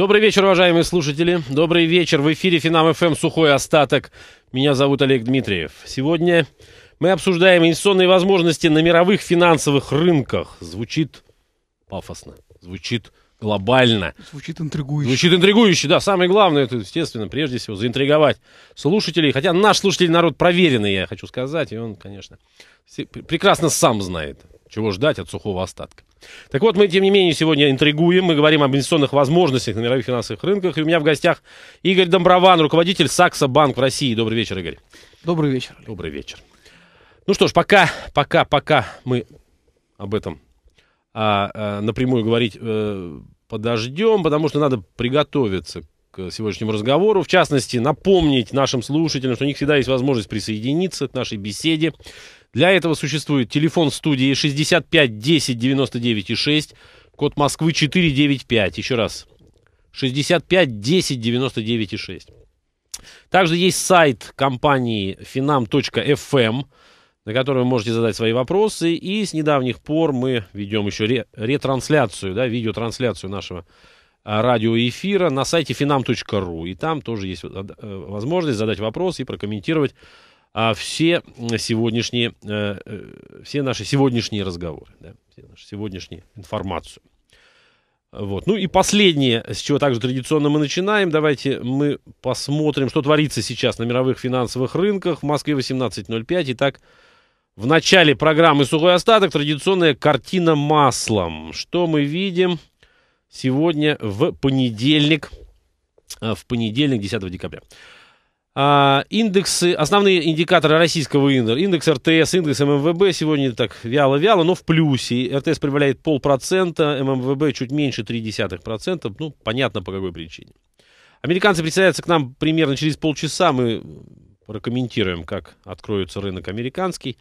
Добрый вечер, уважаемые слушатели. Добрый вечер. В эфире Финам ФМ «Сухой остаток». Меня зовут Олег Дмитриев. Сегодня мы обсуждаем инвестиционные возможности на мировых финансовых рынках. Звучит пафосно, звучит глобально. Звучит интригующе. Звучит интригующе, да. Самое главное, это, естественно, прежде всего, заинтриговать слушателей. Хотя наш слушатель народ проверенный, я хочу сказать, и он, конечно, прекрасно сам знает чего ждать от сухого остатка? Так вот, мы, тем не менее, сегодня интригуем. Мы говорим об инвестиционных возможностях на мировых финансовых рынках. И у меня в гостях Игорь Домброван, руководитель Сакса Банк в России. Добрый вечер, Игорь. Добрый вечер. Добрый вечер. Ну что ж, пока, пока, пока мы об этом а, а, напрямую говорить э, подождем, потому что надо приготовиться к сегодняшнему разговору. В частности, напомнить нашим слушателям, что у них всегда есть возможность присоединиться к нашей беседе для этого существует телефон студии 65 10 99 6, код Москвы 495. Еще раз. 65 10 99 6. Также есть сайт компании finam.fm, эм, на котором вы можете задать свои вопросы. И с недавних пор мы ведем еще ре- ретрансляцию, да, видеотрансляцию нашего а, радиоэфира на сайте finam.ru. И там тоже есть э, возможность задать вопрос и прокомментировать а все сегодняшние, э, э, все наши сегодняшние разговоры, да, все наши сегодняшние информацию. Вот. Ну и последнее, с чего также традиционно мы начинаем. Давайте мы посмотрим, что творится сейчас на мировых финансовых рынках. В Москве 18.05. Итак, в начале программы «Сухой остаток» традиционная картина маслом. Что мы видим сегодня в понедельник, а, в понедельник 10 декабря. А, индексы, основные индикаторы российского индекса, индекс РТС, индекс ММВБ сегодня так вяло-вяло, но в плюсе. РТС прибавляет полпроцента, ММВБ чуть меньше 0,3%, ну, понятно по какой причине. Американцы присоединяются к нам примерно через полчаса, мы прокомментируем, как откроется рынок американский.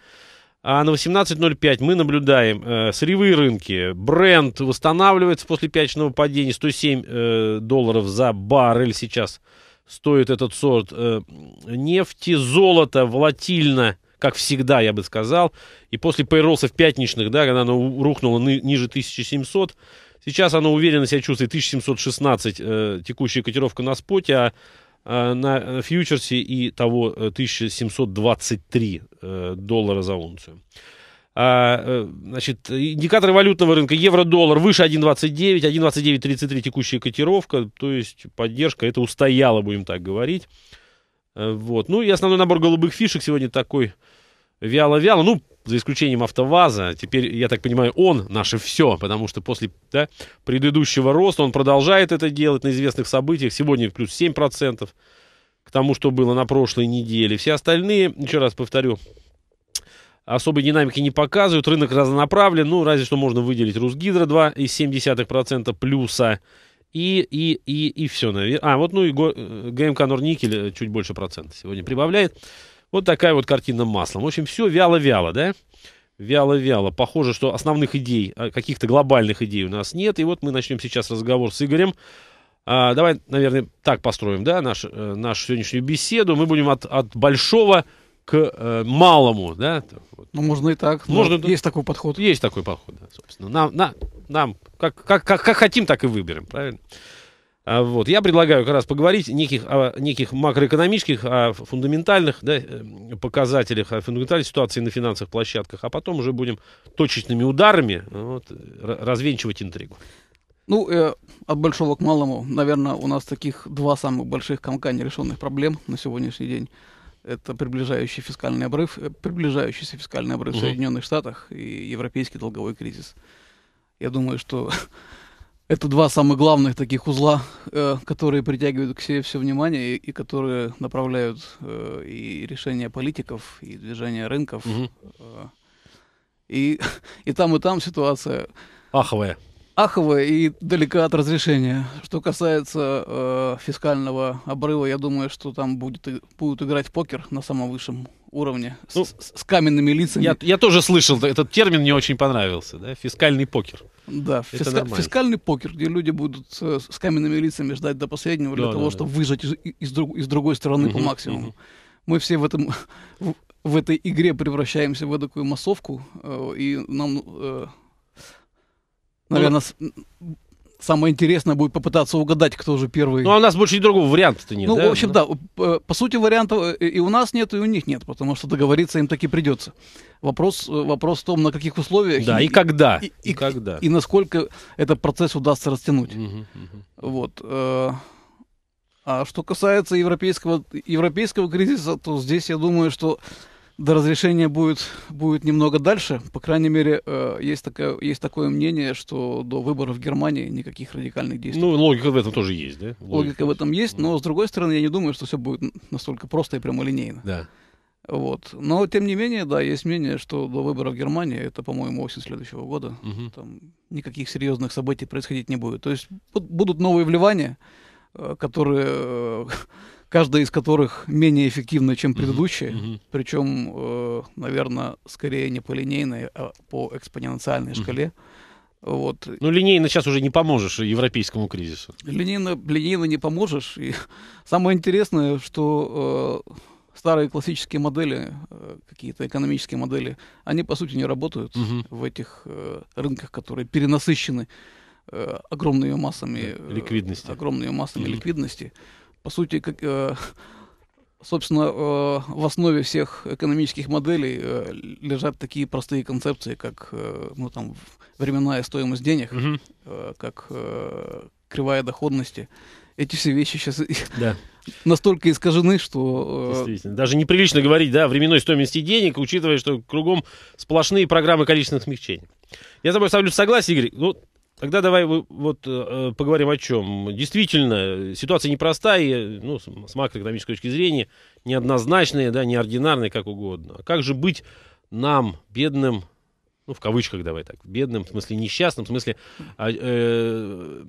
А на 18.05 мы наблюдаем э, сырьевые рынки. Бренд восстанавливается после пячного падения. 107 э, долларов за баррель сейчас стоит этот сорт э, нефти, золото волатильно, как всегда, я бы сказал. И после пейролсов пятничных, да, когда оно рухнуло ни, ниже 1700, сейчас оно уверенно себя чувствует. 1716 э, текущая котировка на споте, а, а э, на фьючерсе и того 1723 э, э, доллара за унцию. А, э, значит, индикаторы валютного рынка. Евро-доллар выше 1,29, 1,29,33 текущая котировка. То есть поддержка, это устояло будем так говорить. Э, вот. Ну и основной набор голубых фишек сегодня такой вяло-вяло. Ну, за исключением АвтоВАЗа. Теперь, я так понимаю, он наше все, потому что после да, предыдущего роста он продолжает это делать на известных событиях. Сегодня плюс 7% к тому, что было на прошлой неделе. Все остальные, еще раз повторю, особой динамики не показывают. Рынок разнонаправлен. Ну, разве что можно выделить Русгидро 2,7% плюса. И, и, и, и все, наверное. А, вот, ну и э, ГМК Норникель э, чуть больше процента сегодня прибавляет. Вот такая вот картина маслом. В общем, все вяло-вяло, да? Вяло-вяло. Похоже, что основных идей, а, каких-то глобальных идей у нас нет. И вот мы начнем сейчас разговор с Игорем. А, давай, наверное, так построим, да, наш, э, нашу сегодняшнюю беседу. Мы будем от, от большого к э, малому, да. Ну, можно и так. Можно, да. Есть такой подход. Есть такой подход, да, собственно. Нам, на, нам как, как, как, как хотим, так и выберем, правильно? А, вот. Я предлагаю как раз поговорить неких, о неких макроэкономических, о фундаментальных да, э, показателях, о фундаментальной ситуации на финансовых площадках, а потом уже будем точечными ударами вот, развенчивать интригу. Ну, э, от большого к малому, наверное, у нас таких два самых больших комка нерешенных проблем на сегодняшний день это приближающий фискальный обрыв, э, приближающийся фискальный обрыв угу. в Соединенных Штатах и европейский долговой кризис. Я думаю, что это два самых главных таких узла, э, которые притягивают к себе все внимание и, и которые направляют э, и решения политиков, и движение рынков. Угу. Э, и, и там, и там ситуация... Аховая аховая и далека от разрешения. Что касается э, фискального обрыва, я думаю, что там будет, будут играть покер на самом высшем уровне ну, с, с каменными лицами. Я, я тоже слышал этот термин, мне очень понравился, да, фискальный покер. Да, фиска- фискальный покер, где люди будут э, с, с каменными лицами ждать до последнего для да, того, да. чтобы выжать из, из, друг, из другой стороны угу, по максимуму. Угу. Мы все в этом в, в этой игре превращаемся в такую массовку, э, и нам э, Наверное, ну, самое интересное будет попытаться угадать, кто же первый. Ну, а у нас больше и другого варианта-то нет. Ну, да? в общем, да. Э, по сути, вариантов э, и у нас нет, и у них нет, потому что договориться им таки придется. Вопрос, э, вопрос в том, на каких условиях. Да, и, и когда. И, и, и когда. И, и насколько этот процесс удастся растянуть. Угу, угу. Вот. А что касается европейского, европейского кризиса, то здесь я думаю, что до разрешения будет, будет немного дальше. По крайней мере, э, есть, такое есть такое мнение, что до выборов в Германии никаких радикальных действий. Ну, логика в этом тоже есть, да? Логика, логика в этом есть, но, с другой стороны, я не думаю, что все будет настолько просто и прямолинейно. Да. Вот. Но, тем не менее, да, есть мнение, что до выборов в Германии, это, по-моему, осень следующего года, угу. там никаких серьезных событий происходить не будет. То есть будут новые вливания, э, которые э, каждая из которых менее эффективна, чем предыдущая, mm-hmm. Mm-hmm. причем, э, наверное, скорее не по линейной, а по экспоненциальной mm-hmm. шкале. Вот. Ну, линейно сейчас уже не поможешь европейскому кризису. Линейно, линейно не поможешь. И самое интересное, что э, старые классические модели, э, какие-то экономические модели, они, по сути, не работают угу. в этих э, рынках, которые перенасыщены э, огромными массами... Э, ликвидности. Огромными массами угу. ликвидности по сути, как, э, собственно, э, в основе всех экономических моделей э, лежат такие простые концепции, как э, ну, там, временная стоимость денег, угу. э, как э, кривая доходности. Эти все вещи сейчас да. настолько искажены, что... Э, Действительно. Даже неприлично говорить, да, о временной стоимости денег, учитывая, что кругом сплошные программы количественных смягчений. Я с тобой абсолютно согласен, Игорь. Ну, Тогда давай вот э, э, поговорим о чем. Действительно, ситуация непростая, ну, с макроэкономической точки зрения, неоднозначная, да, неординарная, как угодно. А как же быть нам, бедным, ну, в кавычках давай так, бедным, в смысле несчастным, в смысле а, э,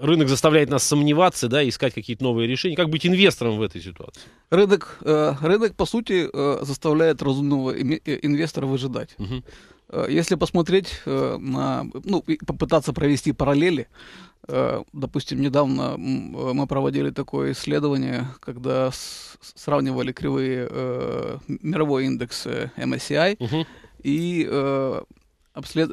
рынок заставляет нас сомневаться, да, искать какие-то новые решения. Как быть инвестором в этой ситуации? Рынок, э, рынок по сути, э, заставляет разумного э, инвестора выжидать. Угу. Э, если посмотреть э, на, ну, попытаться провести параллели, э, допустим, недавно мы проводили такое исследование, когда сравнивали кривые мировой индекс MSCI угу. и обслед...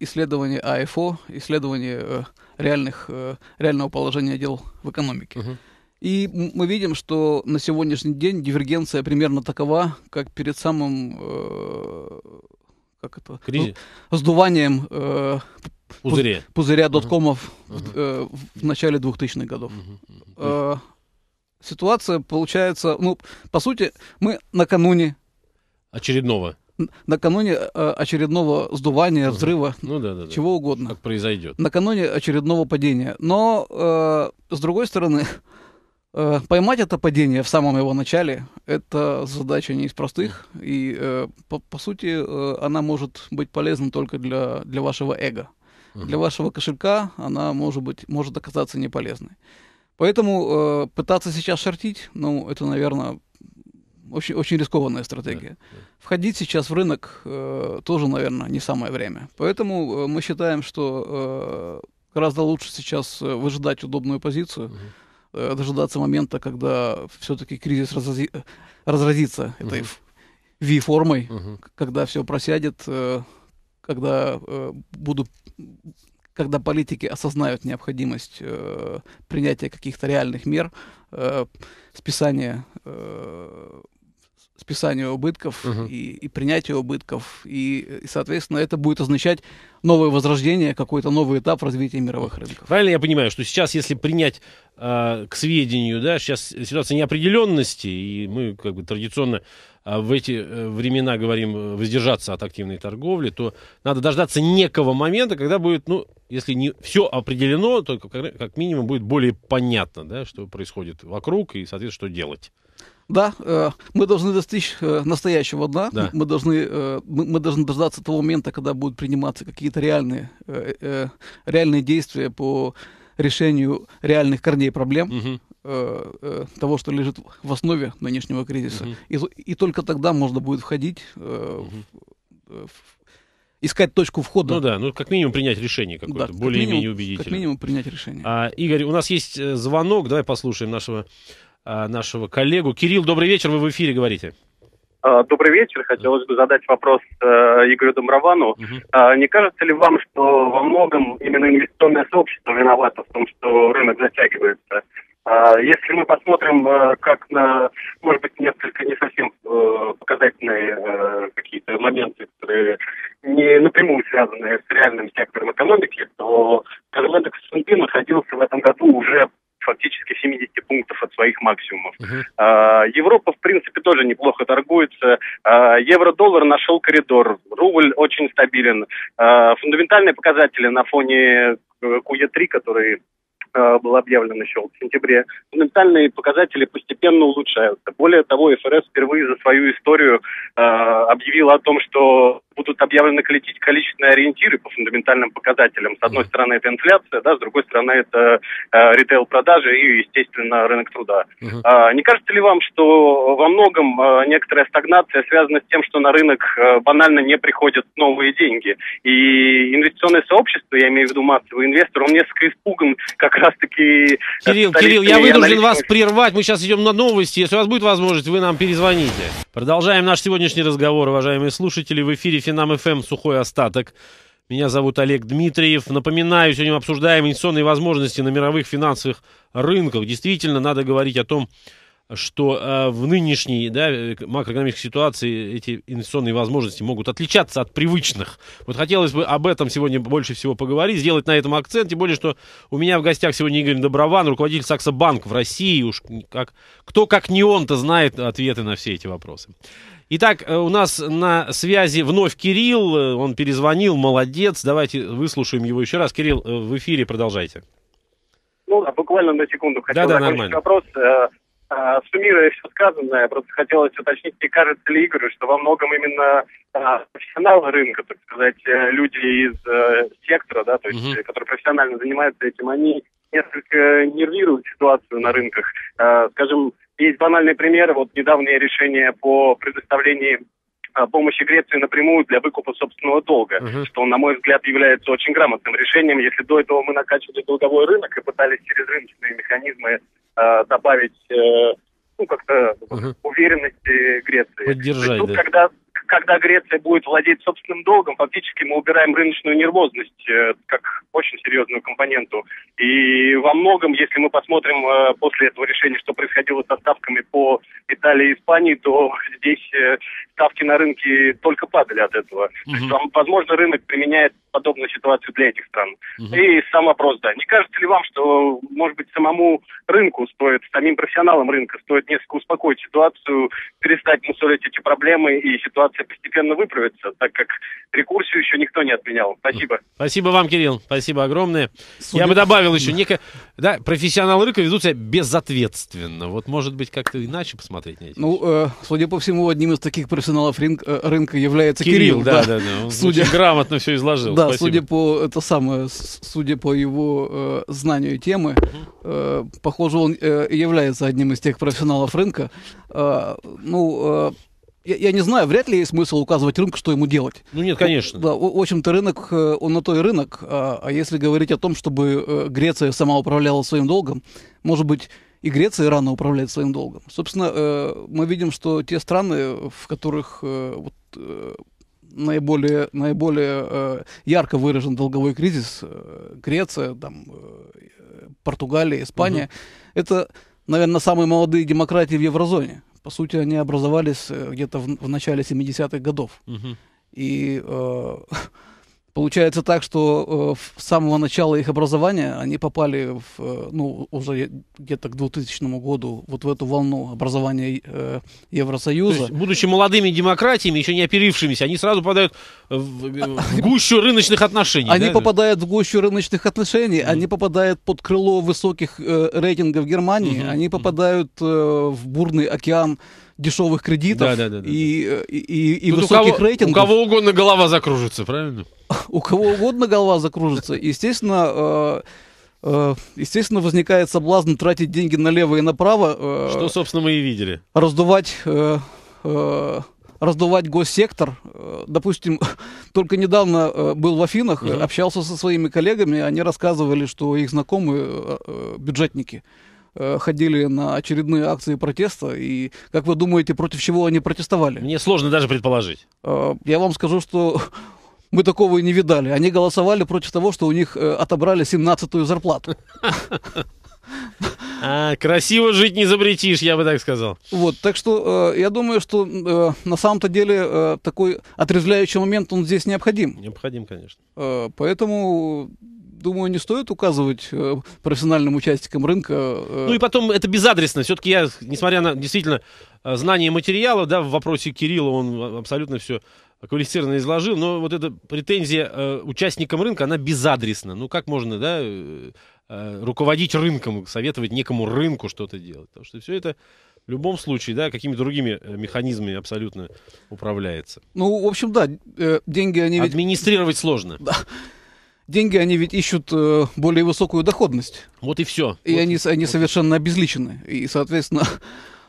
исследование АФО, исследование реальных, реального положения дел в экономике. Угу. И мы видим, что на сегодняшний день дивергенция примерно такова, как перед самым как это? Кризис. Ну, Сдуванием э, пузыря, пузыря доткомов угу. в, э, в начале 2000-х годов. Угу. Э, ситуация получается, ну, по сути, мы накануне... Очередного накануне э, очередного сдувания, взрыва, ну, да, да, да. чего угодно. Как произойдет. Накануне очередного падения. Но, э, с другой стороны, э, поймать это падение в самом его начале, это задача не из простых, и э, по, по сути э, она может быть полезна только для, для вашего эго. Для вашего кошелька она может, быть, может оказаться не полезной. Поэтому э, пытаться сейчас шортить, ну, это, наверное, очень, очень рискованная стратегия. Входить сейчас в рынок э, тоже, наверное, не самое время. Поэтому э, мы считаем, что э, гораздо лучше сейчас э, выжидать удобную позицию. Угу Э, дожидаться момента, когда все-таки кризис разрази... разразится угу. этой V-формой, угу. когда все просядет, э, когда э, будут, когда политики осознают необходимость э, принятия каких-то реальных мер, э, списания списанию убытков угу. и, и принятию убытков. И, и, соответственно, это будет означать новое возрождение, какой-то новый этап развития мировых рынков. Правильно я понимаю, что сейчас, если принять э, к сведению, да, сейчас ситуация неопределенности, и мы как бы традиционно а, в эти э, времена говорим э, воздержаться от активной торговли, то надо дождаться некого момента, когда будет, ну, если не все определено, то как минимум будет более понятно, да, что происходит вокруг и, соответственно, что делать. Да, э, мы должны достичь э, настоящего дна. Да. Мы должны, э, мы, должны дождаться того момента, когда будут приниматься какие-то реальные, реальные действия по решению реальных корней проблем, угу. того, что лежит в основе нынешнего кризиса. Угу. И, и только тогда можно будет входить угу. искать точку входа. Ну да, ну как минимум принять решение какое-то, да, более-менее убедительное. Как минимум принять решение. А, Игорь, у нас есть звонок, давай послушаем нашего Э, нашего коллегу. Кирилл, добрый вечер, вы в эфире говорите. А, добрый вечер. Хотелось бы задать вопрос э, Игорю Домровану. Угу. А, не кажется ли вам, что во многом именно инвестиционное сообщество виновато в том, что рынок затягивается? А, если мы посмотрим э, как на, может быть, несколько не совсем показательные какие-то моменты, которые не напрямую связаны с реальным сектором экономики, то рынок S&P находился в этом году уже фактически 70 пунктов от своих максимумов. Uh-huh. Европа, в принципе, тоже неплохо торгуется. А, евро-доллар нашел коридор, рубль очень стабилен. А, фундаментальные показатели на фоне э, QE3, которые Э, был объявлен еще в сентябре, фундаментальные показатели постепенно улучшаются. Более того, ФРС эм впервые за свою историю э, объявила о том, что будут объявлены количественные ориентиры по фундаментальным показателям. С одной стороны, это инфляция, да, с другой стороны, это э, ритейл-продажи и, естественно, рынок труда. uh не кажется ли вам, что во многом некоторая стагнация связана с тем, что на рынок банально не приходят новые деньги? И инвестиционное сообщество, я имею в виду массовый инвестор, он несколько испуган как раз раз-таки... Кирилл, Кирилл, я вынужден вас прервать. Мы сейчас идем на новости. Если у вас будет возможность, вы нам перезвоните. Продолжаем наш сегодняшний разговор, уважаемые слушатели. В эфире Финам ФМ «Сухой остаток». Меня зовут Олег Дмитриев. Напоминаю, сегодня мы обсуждаем инвестиционные возможности на мировых финансовых рынках. Действительно, надо говорить о том, что э, в нынешней да, э, макроэкономической ситуации эти инвестиционные возможности могут отличаться от привычных. Вот хотелось бы об этом сегодня больше всего поговорить, сделать на этом акцент, тем более, что у меня в гостях сегодня Игорь Доброван, руководитель Саксобанк в России. Уж как, кто, как не он-то, знает ответы на все эти вопросы. Итак, э, у нас на связи вновь Кирилл, он перезвонил, молодец, давайте выслушаем его еще раз. Кирилл, в эфире продолжайте. Ну, буквально на секунду хотел да, да, закончить нормально. вопрос. А, суммируя все сказанное, просто хотелось уточнить, не кажется ли Игорю, что во многом именно а, профессионалы рынка, так сказать, э, люди из э, сектора, да, то есть, Mm -hmm. которые профессионально занимаются этим, они несколько нервируют ситуацию на рынках. А, скажем, есть банальный пример, вот недавнее решение по предоставлению помощи Греции напрямую для выкупа собственного долга, угу. что, на мой взгляд, является очень грамотным решением, если до этого мы накачивали долговой рынок и пытались через рыночные механизмы э, добавить э, ну, как-то угу. уверенности Греции. Поддержать, тут, да. когда когда Греция будет владеть собственным долгом, фактически мы убираем рыночную нервозность э, как очень серьезную компоненту. И во многом, если мы посмотрим э, после этого решения, что происходило со ставками по Италии и Испании, то здесь э, ставки на рынке только падали от этого. Угу. То есть, возможно, рынок применяет подобную ситуацию для этих стран. Угу. И сам вопрос, да. Не кажется ли вам, что, может быть, самому рынку стоит, самим профессионалам рынка стоит несколько успокоить ситуацию, перестать мусолить эти проблемы, и ситуация постепенно выправится, так как рекурсию еще никто не отменял. Спасибо. Спасибо вам, Кирилл. Спасибо огромное. Судя... Я бы добавил еще некое... Да, профессионалы рынка ведут себя безответственно. Вот, может быть, как-то иначе посмотреть на эти Ну, э, судя по всему, одним из таких профессионалов рынка, э, рынка является Кирилл. Кирилл да, да, да. да. Он судя... грамотно все изложил. Да, Спасибо. судя по это самое, судя по его э, знанию темы, э, похоже, он э, является одним из тех профессионалов рынка. Э, ну, э, я, я не знаю, вряд ли есть смысл указывать рынку, что ему делать. Ну нет, конечно. Да, в общем-то, рынок, э, он на той рынок. А, а если говорить о том, чтобы э, Греция сама управляла своим долгом, может быть, и Греция рано управляет своим долгом. Собственно, э, мы видим, что те страны, в которых вот наиболее, наиболее э, ярко выражен долговой кризис э, Греция, там, э, Португалия, Испания. Угу. Это, наверное, самые молодые демократии в еврозоне. По сути, они образовались э, где-то в, в начале 70-х годов. Угу. И э, Получается так, что э, с самого начала их образования они попали, в, э, ну, уже где-то к 2000 году, вот в эту волну образования э, Евросоюза. есть, будучи молодыми демократиями, еще не оперившимися, они сразу попадают в, в гущу рыночных отношений. Они да? попадают в гущу рыночных отношений, mm. они попадают под крыло высоких э, рейтингов Германии, mm-hmm. они попадают э, в бурный океан дешевых кредитов да, да, да, э, и, и, и, ну, высоких у кого, рейтингов. У кого угодно голова закружится, правильно? У кого угодно голова закружится. Естественно, э, э, естественно, возникает соблазн тратить деньги налево и направо. Что, собственно, мы и видели. Раздувать раздувать госсектор. Допустим, только недавно был в Афинах, угу. общался со своими коллегами, они рассказывали, что их знакомые бюджетники. Э, ходили на очередные акции протеста. И как вы думаете, против чего они протестовали? Мне сложно даже предположить. Э, я вам скажу, что мы такого и не видали. Они голосовали против того, что у них э, отобрали 17-ю зарплату. А, красиво жить не запретишь, я бы так сказал. Вот, так что э, я думаю, что э, на самом-то деле э, такой отрезвляющий момент, он здесь необходим. Необходим, конечно. Э, поэтому думаю, не стоит указывать э, профессиональным участникам рынка. Э, ну и потом, это безадресно. Все-таки я, несмотря на действительно э, знание материала, да, в вопросе Кирилла он а, абсолютно все квалифицированно изложил, но вот эта претензия участникам рынка, она безадресна. Ну как можно, да, руководить рынком, советовать некому рынку что-то делать? Потому что все это в любом случае, да, какими-то другими механизмами абсолютно управляется. Ну, в общем, да, деньги они ведь... Администрировать сложно. Да деньги, они ведь ищут э, более высокую доходность. Вот и все. И вот. они, они совершенно обезличены. И, соответственно,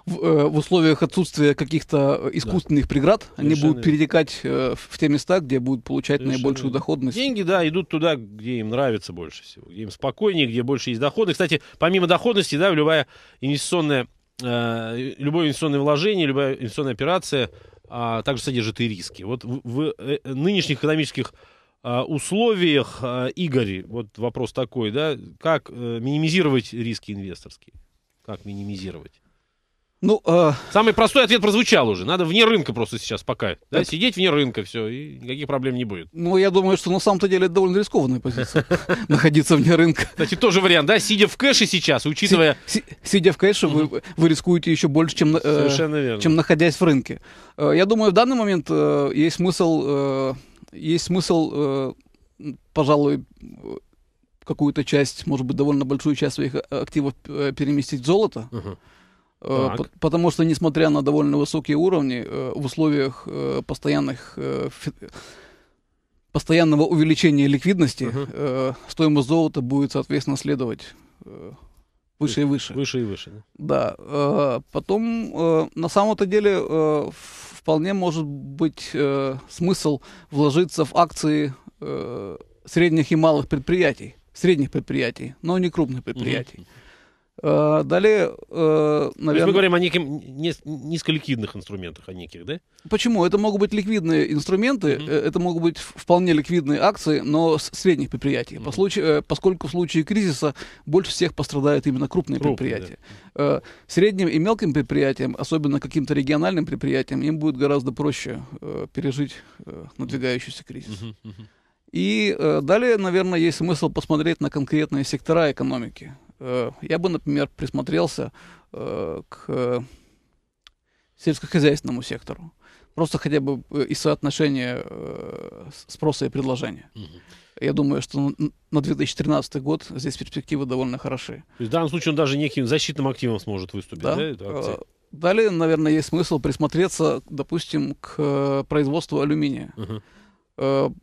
в, э, в условиях отсутствия каких-то искусственных да. преград Совершенно они будут перетекать э, в те места, где будут получать Совершенно наибольшую доходность. Деньги, да, идут туда, где им нравится больше всего, где им спокойнее, где больше есть доходы. Кстати, помимо доходности, да, любая инвестиционная, э, любое инвестиционное вложение, любая инвестиционная операция а, также содержит и риски. Вот в, в э, нынешних экономических условиях, Игорь, вот вопрос такой, да, как э, минимизировать риски инвесторские? Как минимизировать? Ну, э... Самый простой ответ прозвучал уже. Надо вне рынка просто сейчас пока. Это... Да, сидеть вне рынка, все, и никаких проблем не будет. Ну, я думаю, что на самом-то деле это довольно рискованная позиция. Находиться вне рынка. Кстати, тоже вариант, да? Сидя в кэше сейчас, учитывая... Сидя в кэше, вы рискуете еще больше, э, чем находясь в рынке. Э, я думаю, в данный момент есть смысл есть смысл, э, пожалуй, какую-то часть, может быть, довольно большую часть своих э, активов э, переместить в золото. Так. Потому что, несмотря на довольно высокие уровни, в условиях постоянных, постоянного увеличения ликвидности угу. стоимость золота будет, соответственно, следовать выше и выше. Выше и выше. Да. да. Потом, на самом-то деле, в вполне может быть э, смысл вложиться в акции э, средних и малых предприятий, средних предприятий, но не крупных предприятий. Mm-hmm. Э, далее, наверное... Э, То есть мы говорим о неких низколиквидных инструментах, о неких, да? Почему? Это могут быть ликвидные инструменты, mm-hmm. это могут быть вполне ликвидные акции, но средних предприятий. Mm-hmm. По случаю, поскольку в случае кризиса больше всех пострадают именно крупные, крупные предприятия. Да. Средним и мелким предприятиям, особенно каким-то региональным предприятиям, им будет гораздо проще пережить надвигающийся кризис. Mm-hmm. И далее, наверное, есть смысл посмотреть на конкретные сектора экономики Э, я бы, например, присмотрелся э, к сельскохозяйственному сектору. Просто хотя бы э, из соотношения спроса и предложения. Угу. Я думаю, что на 2013 год здесь перспективы довольно хороши. То есть в данном случае он даже неким защитным активом сможет выступить, да? да Далее, наверное, есть смысл присмотреться, допустим, к производству алюминия. Угу.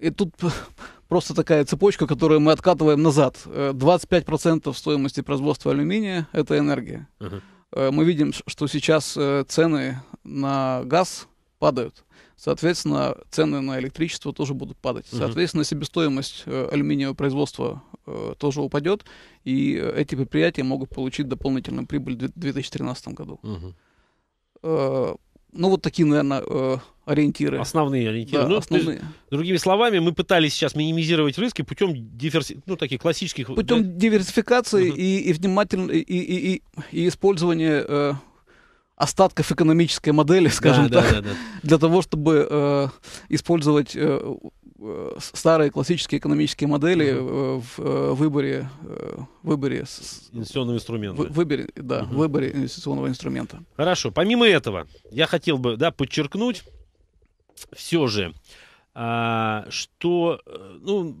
И тут просто такая цепочка, которую мы откатываем назад. 25% э, стоимости производства алюминия — это энергия. Uh-huh. Мы видим, что сейчас э, цены на газ падают. Соответственно, цены на электричество тоже будут падать. Соответственно, себестоимость алюминиевого производства тоже упадет, и эти предприятия могут получить дополнительную прибыль в 2013 году. Uh-huh. Ну, вот такие, наверное, э, ориентиры. Основные ориентиры. Да, ну, основные. Есть, другими словами, мы пытались сейчас минимизировать риски путем диверси... ну, таких классических... Путем да? диверсификации uh-huh. и, и внимательно и, и, и, и использования э, остатков экономической модели, скажем да, так, да, да, да. для того, чтобы э, использовать э, Э, старые классические экономические модели uh-huh. в э, выборе, выборе инвестиционного инструмента. В, выборе, да, uh-huh. выборе инвестиционного инструмента. Хорошо. Помимо этого, я хотел бы да, подчеркнуть все же, а, что ну,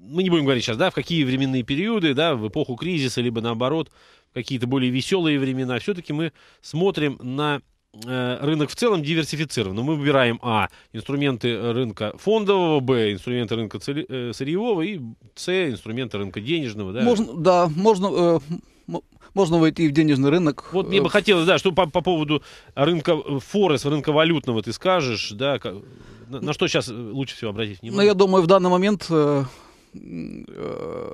мы не будем говорить сейчас, да, в какие временные периоды, да, в эпоху кризиса, либо наоборот, какие-то более веселые времена, все-таки мы смотрим на Э, рынок в целом диверсифицирован. но Мы выбираем А. Инструменты рынка фондового, Б. Инструменты рынка э, сырьевого и С. Инструменты рынка денежного. Да, можно, да, можно, э, можно войти в денежный рынок. Вот мне э, бы хотелось, да, что по, по поводу рынка Форекс, рынка валютного ты скажешь, да, как, на, на что сейчас лучше всего обратить внимание? Ну, я думаю, в данный момент э, э,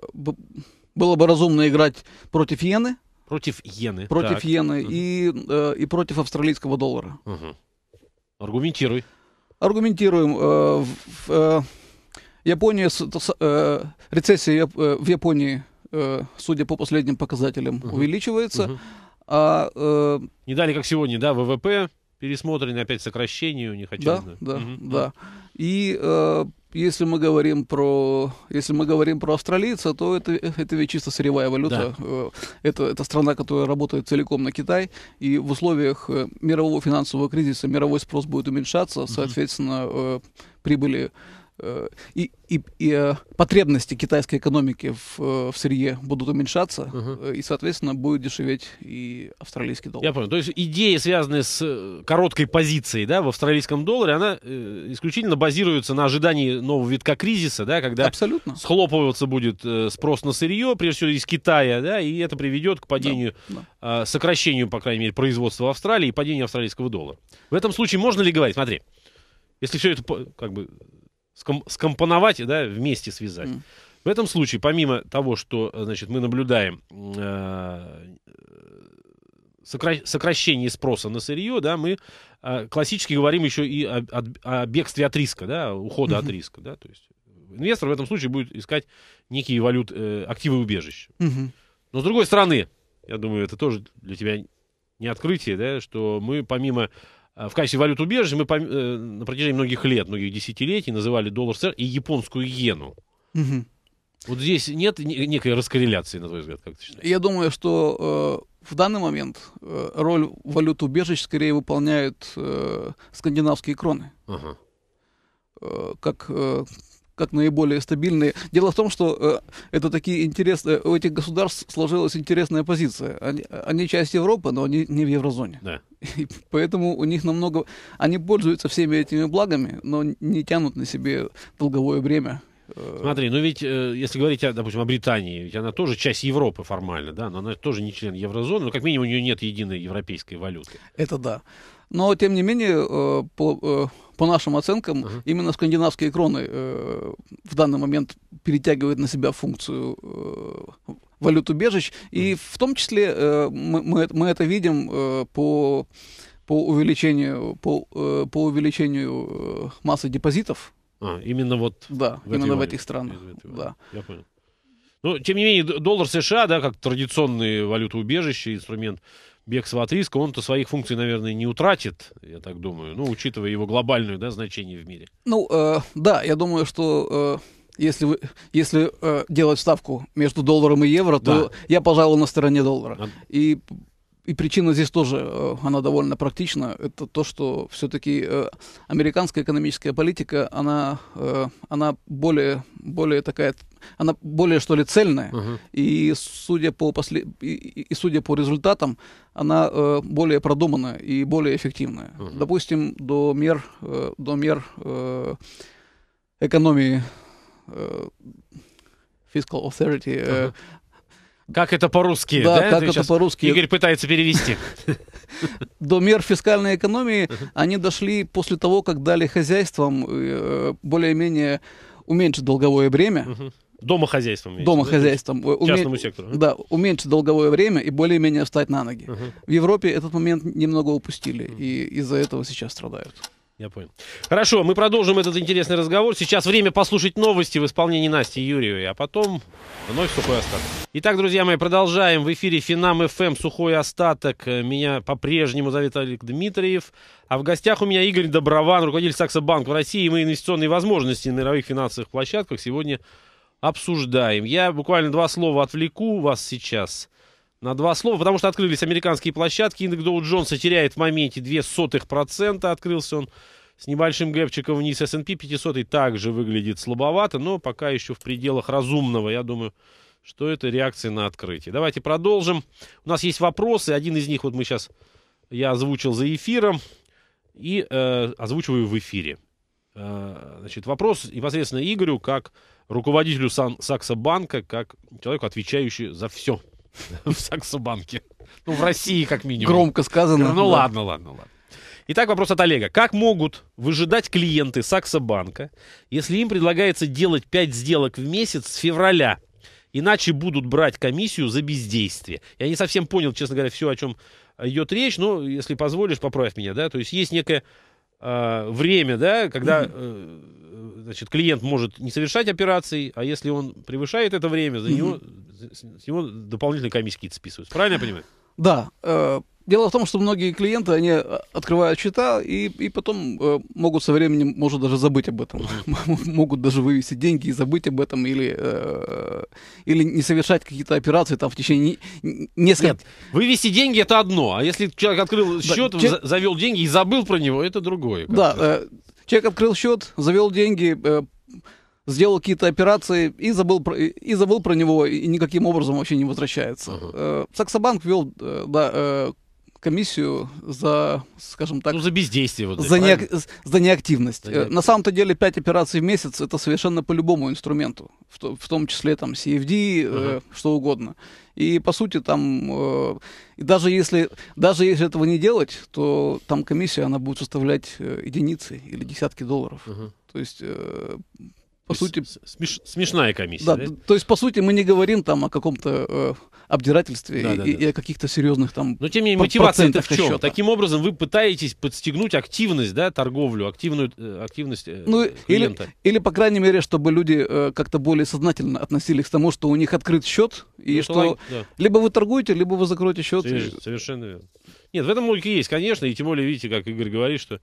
было бы разумно играть против иены Против иены. Против так. иены и, э, и против австралийского доллара. Угу. Аргументируй. Аргументируем. Э, в, э, Япония, с, э, рецессия э, в Японии, э, судя по последним показателям, угу. увеличивается. Угу. А, э, Не дали, как сегодня, да, ВВП пересмотрены опять сокращения у них очередное. Да, да, угу. да. И э, если мы говорим про если мы говорим про австралийца, то это это ведь чисто сырьевая валюта. Да. Э, это это страна, которая работает целиком на Китай, и в условиях э, мирового финансового кризиса мировой спрос будет уменьшаться, соответственно, угу. прибыли Э, и, и, и э, потребности китайской экономики в, э, в сырье будут уменьшаться, угу. и, соответственно, будет дешеветь и австралийский доллар. Я понял. То есть идея, связанная с короткой позицией да, в австралийском долларе, она исключительно базируется на ожидании нового витка кризиса, да, когда Абсолютно. схлопываться будет спрос на сырье, прежде всего из Китая, да, и это приведет к падению, да, да. А, сокращению, по крайней мере, производства в Австралии и падению австралийского доллара. В этом случае можно ли говорить, смотри, если все это как бы ском- скомпоновать, да, вместе связать. Mm. В этом случае, помимо того, что значит, мы наблюдаем э, сокра- сокращение спроса на сырье, да, мы э, классически говорим еще и о, о, о бегстве от риска, да, ухода mm-hmm. от риска. Да, то есть инвестор в этом случае будет искать некие валют, э, активы убежища. Mm-hmm. Но с другой стороны, я думаю, это тоже для тебя не открытие, да, что мы помимо Э, в качестве валют убежища мы э, на протяжении многих лет, многих десятилетий называли доллар СССР и японскую иену. Угу. Вот здесь нет некой раскорреляции, на твой взгляд, как ты Я думаю, что э, в данный момент э, роль валют убежищ скорее выполняют э, скандинавские кроны. Ага. Э, как э, как наиболее стабильные. Дело в том, что э, это такие интересные, э, у этих государств сложилась интересная позиция. Они, они часть Европы, но они не в еврозоне. Да. И поэтому у них намного... Они пользуются всеми этими благами, но не тянут на себе долговое время Э, Смотри, ну ведь, э, если говорить, допустим, о Британии, ведь она тоже часть Европы формально, да, но она тоже не член еврозоны, но как минимум у нее нет единой европейской валюты. Это да. Но, тем не менее, э, по, по нашим оценкам, uh-huh. именно скандинавские кроны в данный момент перетягивают на себя функцию валют убежищ. И uh-huh. в том числе мы, мы, мы это видим по по увеличению по, по увеличению массы депозитов а, именно вот... Да, в именно в этих странах. Да. Я понял. Но, ну, тем не менее, доллар США, да, как традиционный валютоубежище, инструмент бегства от риска, он-то своих функций, наверное, не утратит, я так думаю, ну, учитывая его глобальное, да, значение в мире. Ну, э, да, я думаю, что... Э если, вы, если э, делать ставку между долларом и евро, да. то я, пожалуй, на стороне доллара. А... И и причина здесь тоже, э, она довольно практична, это то, что все-таки э, американская экономическая политика, она, э, она более, более такая, она более что ли цельная, uh-huh. и судя по после, и, и судя по результатам, она более продуманная и более эффективная. Uh-huh. Допустим, до мер, до мер экономии fiscal authority, uh-huh. Как это по-русски? Да, да? как это по-русски. Игорь пытается перевести. До мер фискальной экономии они дошли после того, как дали хозяйствам э, более-менее уменьшить долговое бремя. Домохозяйством. Есть, Домохозяйством. Да? Э, частному сектору. Да, уменьшить долговое время и более-менее встать на ноги. В Европе этот момент немного упустили, и из-за этого сейчас страдают. Я понял. Хорошо, мы продолжим этот интересный разговор. Сейчас время послушать новости в исполнении Насти Юрьевой, а потом вновь сухой остаток. Итак, друзья мои, продолжаем. В эфире Финам ФМ «Сухой остаток». Меня по-прежнему зовет Олег Дмитриев. А в гостях у меня Игорь Доброван, руководитель Саксобанка в России. И мы инвестиционные возможности на мировых финансовых площадках сегодня обсуждаем. Я буквально два слова отвлеку вас сейчас на два слова, потому что открылись американские площадки. Индекс Доу Джонса теряет в моменте процента, Открылся он с небольшим гэпчиком вниз. S&P 500 также выглядит слабовато, но пока еще в пределах разумного, я думаю, что это реакция на открытие. Давайте продолжим. У нас есть вопросы. Один из них вот мы сейчас, я озвучил за эфиром и э, озвучиваю в эфире. Э, значит, вопрос непосредственно Игорю, как руководителю Сан Сакса банка, как человеку, отвечающий за все в Саксобанке. Ну, в России, как минимум. Громко сказано. Ну, ладно, ладно, ладно. Итак, вопрос от Олега. Как могут выжидать клиенты Саксобанка, если им предлагается делать 5 сделок в месяц с февраля? Иначе будут брать комиссию за бездействие. Я не совсем понял, честно говоря, все, о чем идет речь, но если позволишь, поправь меня, да, то есть есть некое э, время, да, когда э, э, значит, клиент может не совершать операции, а если он превышает это время, за него с него дополнительные комиссии какие-то списываются. Правильно я понимаю? Да. Э, дело в том, что многие клиенты, они э, открывают счета и, и потом э, могут со временем, может даже забыть об этом, могут даже вывести деньги и забыть об этом, или, э, или не совершать какие-то операции там в течение нескольких... Нет, вывести деньги это одно, а если человек открыл счет, да, че... завел деньги и забыл про него, это другое. Да, э, человек открыл счет, завел деньги, э, сделал какие-то операции и забыл про, и забыл про него, и никаким образом вообще не возвращается. Uh-huh. Саксобанк вел э, да, э, комиссию за, скажем так... Ну, за бездействие. Вот, за, неак... за неактивность. За На самом-то деле 5 операций в месяц это совершенно по любому инструменту, в, в том числе там CFD, uh-huh. что угодно. И по сути там, даже, если, даже если этого не делать, то там комиссия, она будет составлять единицы или десятки долларов. Uh-huh. То есть по сути... Смеш, смешная комиссия. Да, да? То есть, по сути, мы не говорим там о каком-то э, обдирательстве да, и, да, да. и о каких-то серьезных там... Но, тем не менее, мотивация это в чем? Счета. Таким образом, вы пытаетесь подстегнуть активность, да, торговлю, активную э, активность э, ну, клиента. Или, или, по крайней мере, чтобы люди э, как-то более сознательно относились к тому, что у них открыт счет, и ну, что... да. Либо вы торгуете, либо вы закроете счет. Совершенно, и... совершенно верно. Нет, в этом логике есть, конечно, и тем более, видите, как Игорь говорит, что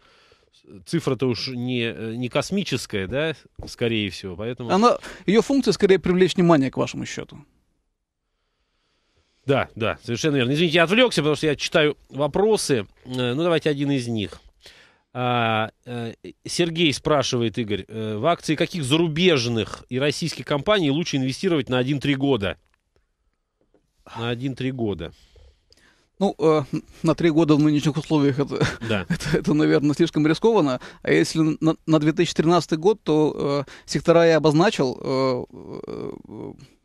цифра-то уж не, э, не космическая, да, скорее всего, поэтому... Она, ее функция скорее привлечь внимание к вашему счету. Да, да, совершенно верно. Извините, я отвлекся, потому что я читаю вопросы. Э, ну, давайте один из них. А, э, Сергей спрашивает, Игорь, в акции каких зарубежных и российских компаний лучше инвестировать на 1-3 года? На 1-3 года. Ну, э, на три года в нынешних условиях это, да. это, это, наверное, слишком рискованно. А если на, на 2013 год, то э, сектора я обозначил. Э, э,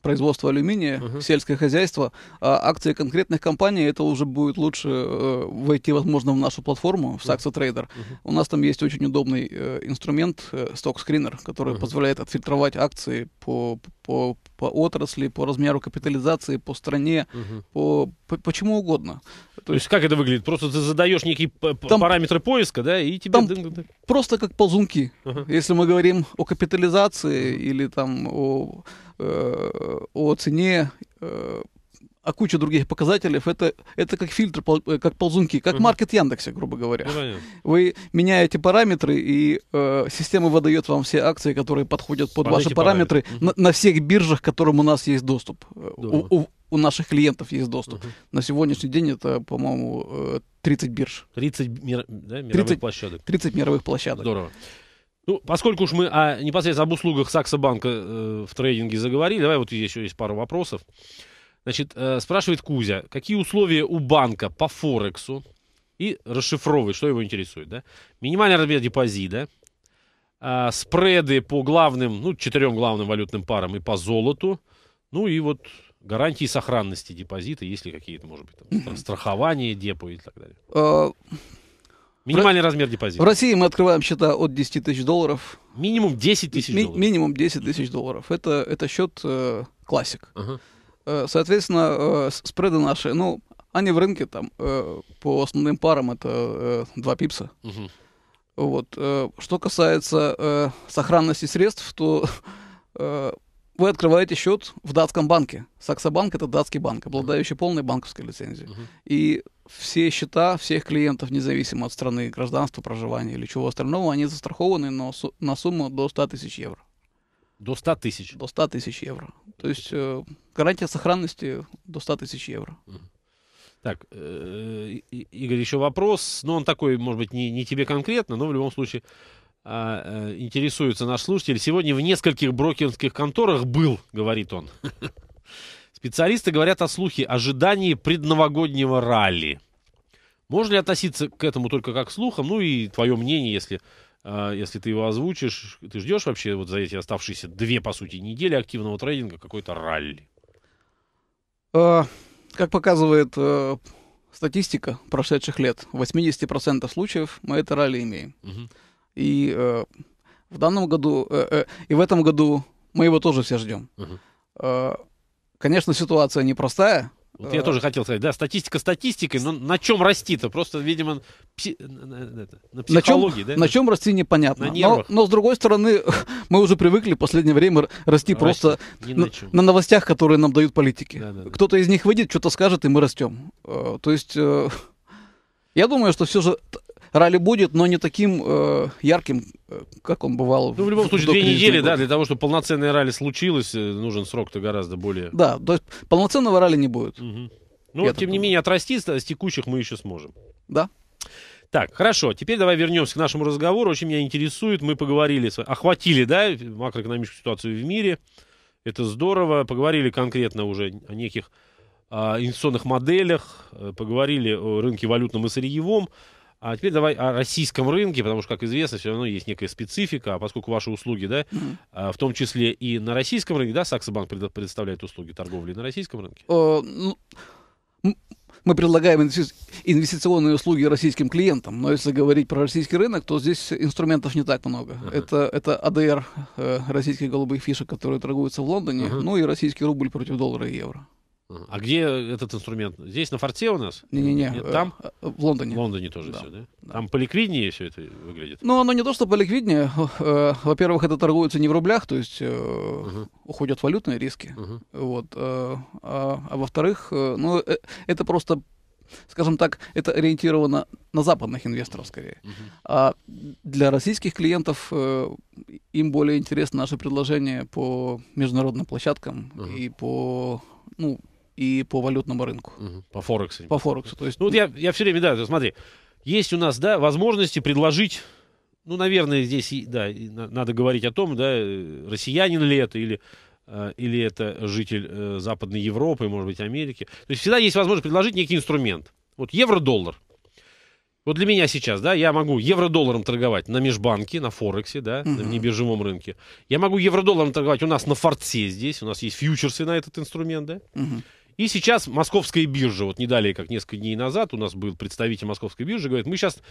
производство алюминия, угу. сельское хозяйство, а акции конкретных компаний, это уже будет лучше э, войти, возможно, в нашу платформу, в Saxo Trader. Угу. У нас там есть очень удобный э, инструмент, э, Stock Screener, который угу. позволяет отфильтровать акции по, по, по отрасли, по размеру капитализации, по стране, угу. по, по, по чему угодно. То, То есть, как это выглядит? Просто ты задаешь некие там, параметры поиска, да, и тебе... Там Просто как ползунки. Угу. Если мы говорим о капитализации или там о Э, о цене, э, а куча других показателей, это, это как фильтр, э, как ползунки, как маркет Яндекса, грубо говоря. Ну, Вы меняете параметры, и э, система выдает вам все акции, которые подходят под ваши параметры, На, на всех биржах, к которым у нас есть доступ. У, у, у наших клиентов есть доступ. На сегодняшний день это, по-моему, 30 бирж. 30, мир, да, мировых 30, площадок. 30 мировых площадок. Здорово. Ну, поскольку уж мы о, непосредственно об услугах Саксобанка э, в трейдинге заговорили, давай вот еще есть пару вопросов. Значит, э, спрашивает Кузя, какие условия у банка по Форексу? И расшифровывает, что его интересует, да? Минимальный размер депозита, э, спреды по главным, ну, четырем главным валютным парам и по золоту, ну и вот гарантии сохранности депозита, если какие-то, может быть, там, страхование депо и так далее. А, Минимальный Про... размер депозита. В России мы открываем счета от 10 тысяч долларов. Минимум 10 тысяч ми- долларов. Минимум 10 тысяч долларов. Это, это счет э, классик. Ага. Э, соответственно, э, спреды наши, ну, они в рынке там э, по основным парам это э, 2 пипса. Угу. Вот. Э, что касается э, сохранности средств, то э, вы открываете счет в датском банке. Саксобанк это датский банк, обладающий полной банковской лицензией. Угу. И все счета всех клиентов, независимо от страны, гражданства, проживания или чего остального, они застрахованы на, на сумму до 100 тысяч евро. До 100 тысяч? До 100 тысяч евро. То есть э, гарантия сохранности до 100 тысяч евро. Так, э, Игорь, еще вопрос. Но он такой, может быть, не, не тебе конкретно, но в любом случае а, э, интересуется наш слушатель. Сегодня в нескольких брокерских конторах был, говорит он. Специалисты говорят о слухе ожидании предновогоднего ралли. Можно ли относиться к этому только как к слухам? Ну и твое мнение, если, э, если ты его озвучишь, ты ждешь вообще вот за эти оставшиеся две, по сути, недели активного трейдинга какой-то ралли? Э, как показывает э, статистика прошедших лет, 80% случаев мы это ралли имеем. Угу. И э, в данном году, э, э, и в этом году мы его тоже все ждем. Угу. Конечно, ситуация непростая. Вот я э, тоже хотел сказать, да, статистика статистикой, но на чем расти-то? Просто, видимо, пси... Э, на психологии, на чем, да? На чем расти, непонятно. На но, но, с другой стороны, мы уже привыкли в последнее время расти Рас... просто на, на, на новостях, которые нам дают политики. Да, да, да. Кто-то из них выйдет, что-то скажет, и мы растем. Э, то есть, я думаю, что все же ралли будет, но не таким э, ярким, э, как он бывал. Ну, в любом случае, две недели, год. да, для того, чтобы полноценное ралли случилось, э, нужен срок-то гораздо более. Да, то есть полноценного ралли не будет. Угу. Ну, Я тем не менее, отрасти с текущих мы еще сможем. Да. Так, хорошо, теперь давай вернемся к нашему разговору. Очень меня интересует, мы поговорили, охватили, да, макроэкономическую ситуацию в мире. Это здорово. Поговорили конкретно уже о неких а, инвестиционных моделях, э, поговорили о рынке валютном и сырьевом. А теперь давай о российском рынке, потому что, как известно, все равно есть некая специфика, а поскольку ваши услуги, да, а, в том числе и на российском рынке, да, Саксобанк предоставляет услуги торговли на российском рынке? Э, мы предлагаем инвестиционные услуги российским клиентам, но если говорить про российский рынок, то здесь инструментов не так много. Uh-huh. Это, это АДР э, российских голубых фишек, которые торгуются в Лондоне, uh-huh. ну и российский рубль против доллара и евро. А где э, этот инструмент? Здесь, на форте у нас? Не-не-не. Э, там? Э, в Лондоне. В Лондоне тоже да. все, да? да? Там поликвиднее все это выглядит? Ну, оно не то, что поликвиднее. Во-первых, это торгуется не в рублях, то есть угу. уходят валютные риски. Угу. Вот. А, а, а во-вторых, ну, это просто скажем так, это ориентировано на западных инвесторов скорее. uh А для российских клиентов им более интересно наше предложение по международным площадкам uh и по ну, и по валютному рынку. Угу. По Форексу. По Форексу. То есть... Ну, вот ну, я, я все время, да, смотри, есть у нас, да, возможности предложить ну, наверное, здесь, да, надо говорить о том, да, э, россиянин ли это или э, или это житель э, Западной Европы, может быть, Америки. То есть всегда есть возможность предложить некий инструмент. Вот евро-доллар. Вот для меня сейчас, да, я могу евро-долларом торговать на межбанке, на Форексе, да, угу. на небиржевом рынке. Я могу евро-долларом торговать у нас на Форте здесь, у нас есть фьючерсы на этот инструмент, да. Угу. И сейчас московская биржа, вот не далее, как несколько дней назад, у нас был представитель московской биржи, говорит, мы сейчас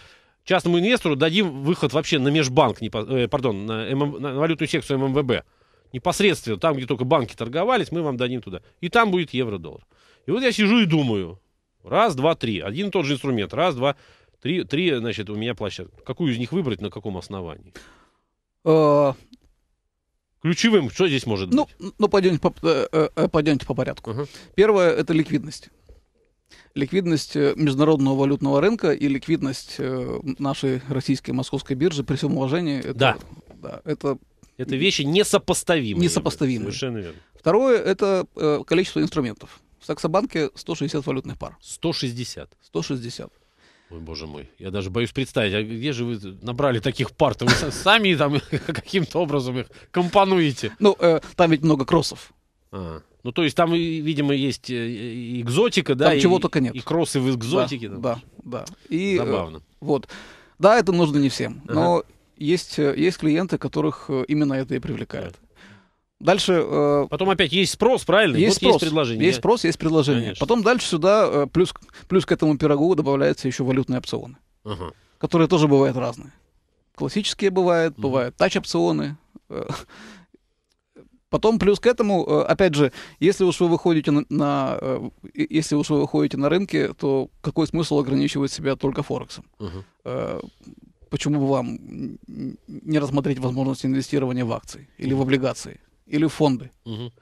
частному инвестору дадим выход вообще на межбанк, не, э, пардон, на, ММ, на валютную секцию ММВБ. Непосредственно, там, где только банки торговались, мы вам дадим туда. И там будет евро-доллар. И вот я сижу и думаю, раз, два, три, один и тот же инструмент, раз, два, три, три, значит, у меня площадка. Какую из них выбрать, на каком основании? Э, Ключевым, что здесь может ну, быть? Ну, пойдемте по, э, э, э, пойдемте по порядку. Угу. Первое – это ликвидность. Ликвидность международного валютного рынка и ликвидность нашей российской московской биржи, при всем уважении, это, да. Да, это это вещи несопоставимые. Несопоставимые. Совершенно верно. Второе – это э, количество инструментов. В Саксобанке 160 валютных пар. 160? 160. Ой, боже мой, я даже боюсь представить, а где же вы набрали таких пар-то? Вы сами там каким-то образом их компонуете? Ну, э, там ведь много кроссов. А, ну, то есть там, видимо, есть э, экзотика, да? Там и, чего только нет. И кроссы в экзотике. Да, там. да. да. И, э, Забавно. Э, вот. Да, это нужно не всем, но ага. есть, э, есть клиенты, которых именно это и привлекает. Дальше... Э, Потом опять есть спрос, правильно? Есть, вот спрос, есть предложение. Есть спрос, есть предложение. Конечно. Потом дальше сюда э, плюс, плюс к этому пирогу добавляются еще валютные опционы, ага. которые тоже бывают разные. Классические бывают, mm. бывают тач-опционы. Э, Потом плюс к этому, э, опять же, если уж вы выходите на, на э, если уж вы выходите на рынки, то какой смысл ограничивать себя только форексом? Uh-huh. Почему бы вам не рассмотреть возможность инвестирования в акции или в облигации? или в фонды, угу.